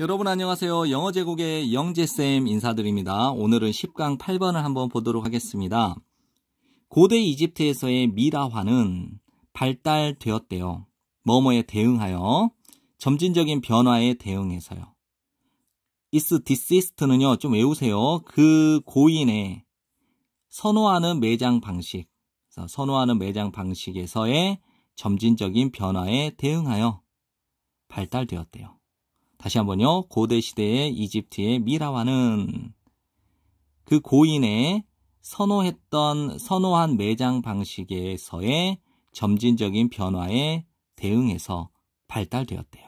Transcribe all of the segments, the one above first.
여러분 안녕하세요. 영어 제국의 영재쌤 인사드립니다. 오늘은 10강 8번을 한번 보도록 하겠습니다. 고대 이집트에서의 미라화는 발달되었대요. 뭐뭐에 대응하여 점진적인 변화에 대응해서요. 이스 디시스트는요. 좀 외우세요. 그 고인의 선호하는 매장 방식, 선호하는 매장 방식에서의 점진적인 변화에 대응하여 발달되었대요. 다시 한번요. 고대 시대의 이집트의 미라와는 그 고인의 선호했던 선호한 매장 방식에서의 점진적인 변화에 대응해서 발달되었대요.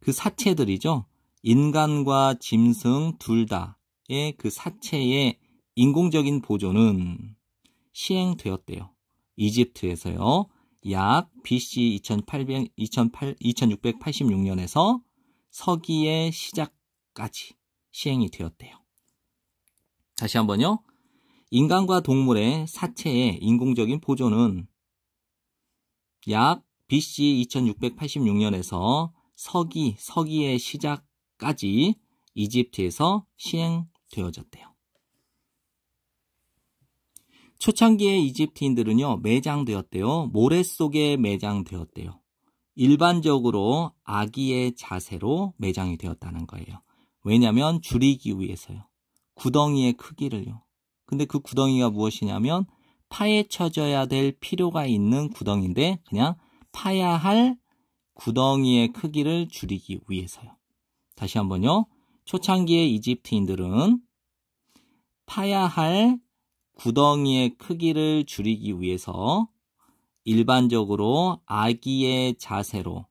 그 사체들이죠. 인간과 짐승 둘 다의 그 사체의 인공적인 보존은 시행되었대요. 이집트에서요. 약 BC 2800, 2 0 0 2686년에서 서기의 시작까지 시행이 되었대요. 다시 한번요. 인간과 동물의 사체의 인공적인 보존은 약 BC 2686년에서 서기, 서기의 시작까지 이집트에서 시행되어졌대요. 초창기의 이집트인들은요, 매장되었대요. 모래 속에 매장되었대요. 일반적으로 아기의 자세로 매장이 되었다는 거예요. 왜냐면 줄이기 위해서요. 구덩이의 크기를요. 근데 그 구덩이가 무엇이냐면 파헤쳐져야 될 필요가 있는 구덩인데 그냥 파야 할 구덩이의 크기를 줄이기 위해서요. 다시 한번요. 초창기의 이집트인들은 파야 할 구덩이의 크기를 줄이기 위해서 일반적으로 아기의 자세로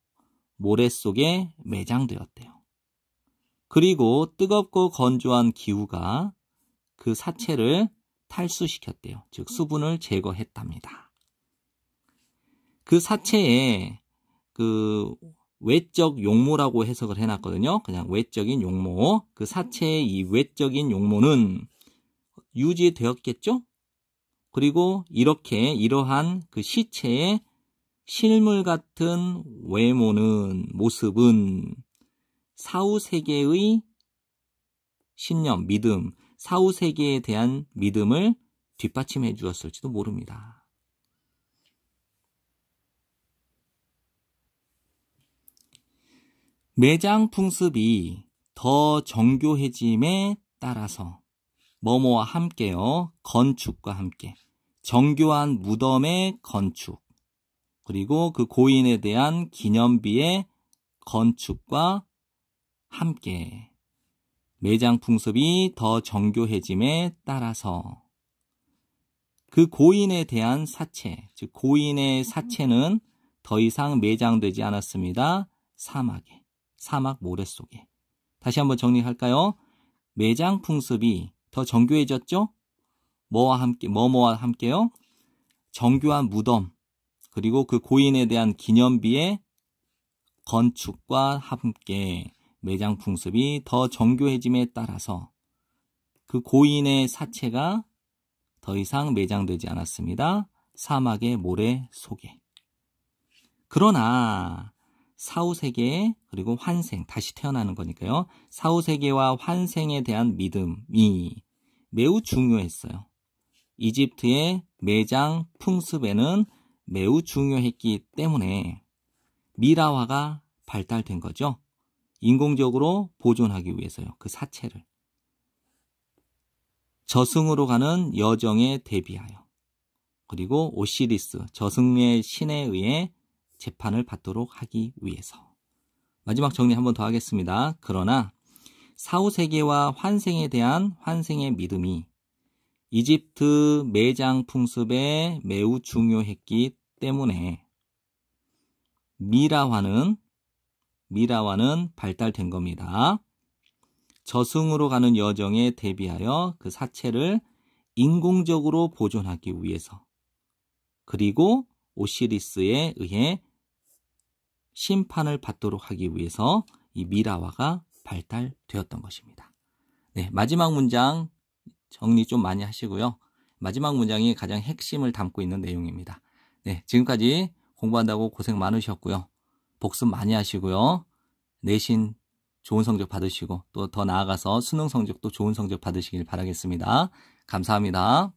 모래 속에 매장되었대요. 그리고 뜨겁고 건조한 기후가 그 사체를 탈수시켰대요. 즉 수분을 제거했답니다. 그 사체에 그 외적 용모라고 해석을 해놨거든요. 그냥 외적인 용모. 그 사체의 이 외적인 용모는 유지되었겠죠? 그리고 이렇게 이러한 그 시체의 실물 같은 외모는 모습은 사후 세계의 신념, 믿음, 사후 세계에 대한 믿음을 뒷받침해 주었을지도 모릅니다. 매장 풍습이 더 정교해짐에 따라서 뭐뭐와 함께요. 건축과 함께. 정교한 무덤의 건축. 그리고 그 고인에 대한 기념비의 건축과 함께. 매장 풍습이 더 정교해짐에 따라서. 그 고인에 대한 사체, 즉 고인의 사체는 더 이상 매장되지 않았습니다. 사막에, 사막 모래 속에. 다시 한번 정리할까요? 매장 풍습이 더 정교해졌죠? 뭐와 함께, 뭐뭐와 함께요? 정교한 무덤, 그리고 그 고인에 대한 기념비의 건축과 함께 매장 풍습이 더 정교해짐에 따라서 그 고인의 사체가 더 이상 매장되지 않았습니다. 사막의 모래 속에. 그러나 사후세계 그리고 환생 다시 태어나는 거니까요. 사후세계와 환생에 대한 믿음이 매우 중요했어요. 이집트의 매장 풍습에는 매우 중요했기 때문에 미라화가 발달된 거죠. 인공적으로 보존하기 위해서요. 그 사체를. 저승으로 가는 여정에 대비하여. 그리고 오시리스, 저승의 신에 의해 재판을 받도록 하기 위해서. 마지막 정리 한번 더 하겠습니다. 그러나 사후세계와 환생에 대한 환생의 믿음이 이집트 매장 풍습에 매우 중요했기 때문에 미라화는 미라화는 발달된 겁니다. 저승으로 가는 여정에 대비하여 그 사체를 인공적으로 보존하기 위해서 그리고 오시리스에 의해 심판을 받도록 하기 위해서 이 미라화가 발달되었던 것입니다. 네, 마지막 문장 정리 좀 많이 하시고요. 마지막 문장이 가장 핵심을 담고 있는 내용입니다. 네, 지금까지 공부한다고 고생 많으셨고요. 복습 많이 하시고요. 내신 좋은 성적 받으시고 또 더 나아가서 수능 성적도 좋은 성적 받으시길 바라겠습니다. 감사합니다.